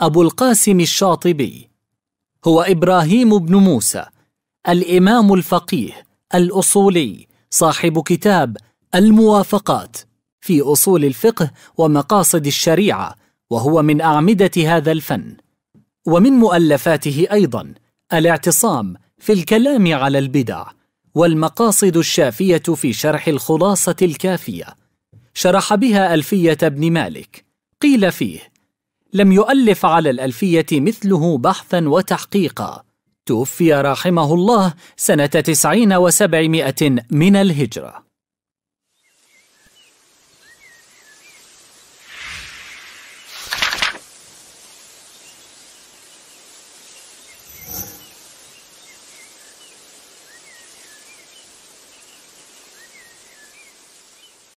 أبو القاسم الشاطبي هو إبراهيم بن موسى الإمام الفقيه الأصولي صاحب كتاب الموافقات في أصول الفقه ومقاصد الشريعة وهو من أعمدة هذا الفن ومن مؤلفاته أيضا الاعتصام في الكلام على البدع والمقاصد الشافية في شرح الخلاصة الكافية شرح بها ألفية بن مالك قيل فيه لم يؤلف على الألفية مثله بحثا وتحقيقا توفي رحمه الله سنة تسعين وسبعمائة من الهجرة